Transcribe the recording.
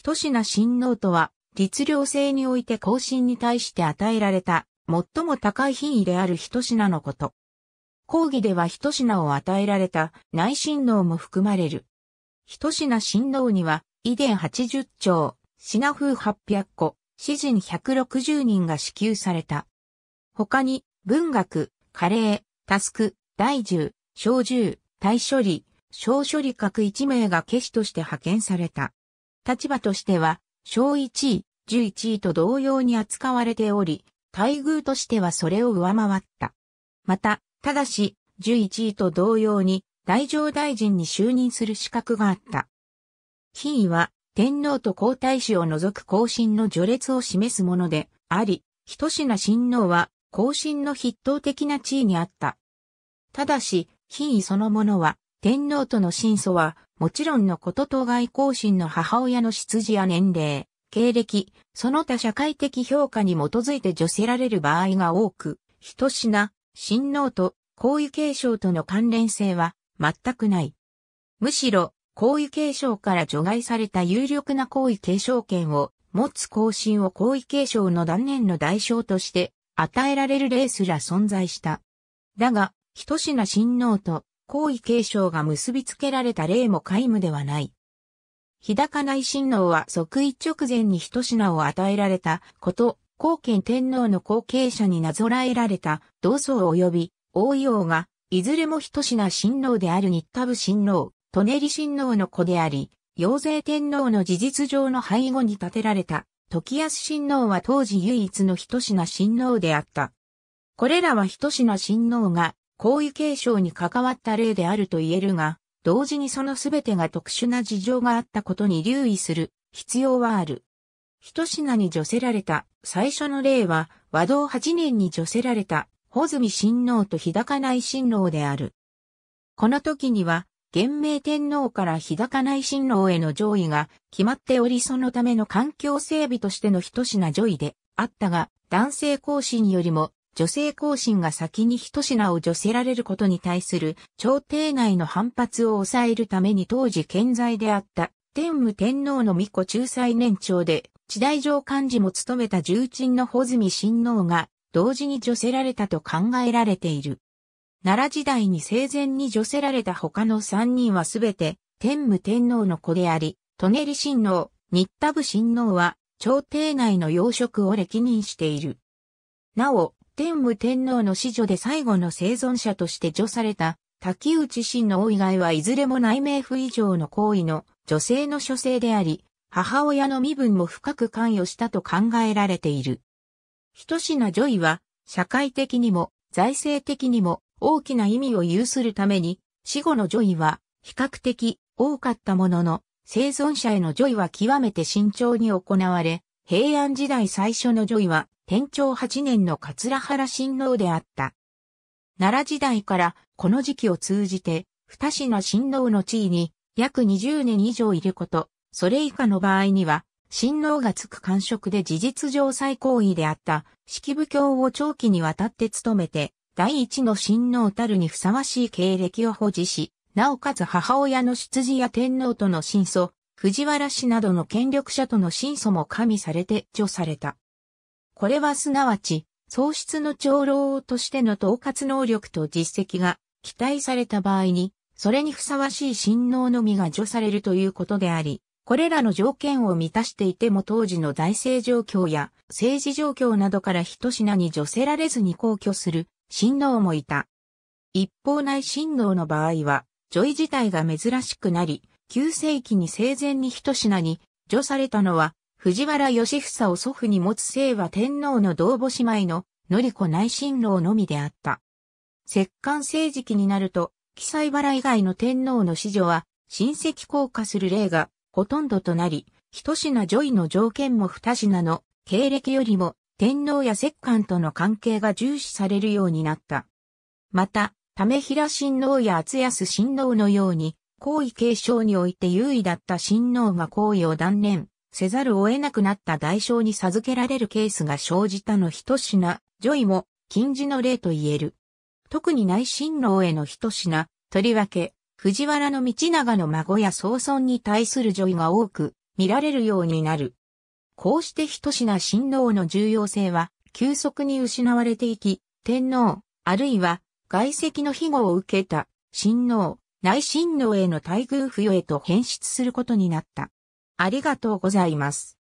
一品親王とは、律令制において更進に対して与えられた、最も高い品位である一品のこと。講義では一品を与えられた内親王も含まれる。一品親王には、遺伝80兆、品風800個、詩人160人が支給された。他に、文学、カレー、タスク、大獣、小獣、大処理、小処理各1名が騎士として派遣された。立場としては、小1位、11位と同様に扱われており、待遇としてはそれを上回った。また、ただし、11位と同様に、大乗大臣に就任する資格があった。品位は、天皇と皇太子を除く後進の序列を示すもので、あり、一品親王は、後進の筆頭的な地位にあった。ただし、品位そのものは、天皇との親祖は、もちろんのこと当該後進の母親の出自や年齢、経歴、その他社会的評価に基づいて助せられる場合が多く、一品、親王と皇位継承との関連性は全くない。むしろ、皇位継承から除外された有力な皇位継承権を持つ更新を皇位継承の断念の代償として与えられる例すら存在した。だが、一品親王と皇位継承が結びつけられた例も皆無ではない。日高内親王は即位直前に一品を与えられたこと、後見天皇の後継者になぞらえられた同僧及び王位王が、いずれも一品親王である日田部親王、舎人親王の子であり、陽勢天皇の事実上の背後に立てられた、時安親王は当時唯一の一品親王であった。これらは一品親王が皇位継承に関わった例であると言えるが、同時にそのすべてが特殊な事情があったことに留意する必要はある。一品に除せられた最初の例は、和道八年に除せられた穂積親王と日高内親王である。この時には、元明天皇から日高内親王への上位が決まっておりそのための環境整備としての一品上位であったが、男性講師によりも女性行進が先に一品を除せられることに対する朝廷内の反発を抑えるために当時健在であった天武天皇の御子仲裁年長で、地代上幹事も務めた重鎮の穂積親王が、同時に除せられたと考えられている。奈良時代に生前に除せられた他の三人はすべて、天武天皇の子であり、舎リ親王、新田部親王は、朝廷内の養殖を歴任している。なお、天武天皇の子女で最後の生存者として除された、滝内の王以外はいずれも内命府以上の行為の女性の諸生であり、母親の身分も深く関与したと考えられている。一品女医は、社会的にも、財政的にも、大きな意味を有するために、死後の女医は、比較的、多かったものの、生存者への女医は極めて慎重に行われ、平安時代最初の女医は、天長8年の桂原親王であった。奈良時代からこの時期を通じて、二品親王の地位に約20年以上いること、それ以下の場合には、親王がつく官職で事実上最高位であった式部教を長期にわたって務めて、第一の親王たるにふさわしい経歴を保持し、なおかつ母親の出自や天皇との親相、藤原氏などの権力者との真訴も加味されて除された。これはすなわち、喪失の長老としての統括能力と実績が期待された場合に、それにふさわしい親王のみが除されるということであり、これらの条件を満たしていても当時の財政状況や政治状況などから一品に除せられずに皇居する親王もいた。一方内親王の場合は、女医自体が珍しくなり、9世紀に生前に一品に除されたのは、藤原義房を祖父に持つ清和天皇の同母姉妹の典子内親王のみであった。摂関政治期になると、記載原以外の天皇の子女は、親戚降下する例がほとんどとなり、一品女医の条件も二品の経歴よりも天皇や摂関との関係が重視されるようになった。また、為平親王や厚安親王のように、皇位継承において優位だった親王が皇位を断念せざるを得なくなった代償に授けられるケースが生じたの一品、ジョイも禁じの例と言える。特に内親王への一品、とりわけ、藤原道長の孫や曾孫に対する女医が多く見られるようになる。こうして一品親王の重要性は急速に失われていき、天皇、あるいは外籍の庇護を受けた親王、内親王への待遇付与へと変質することになった。ありがとうございます。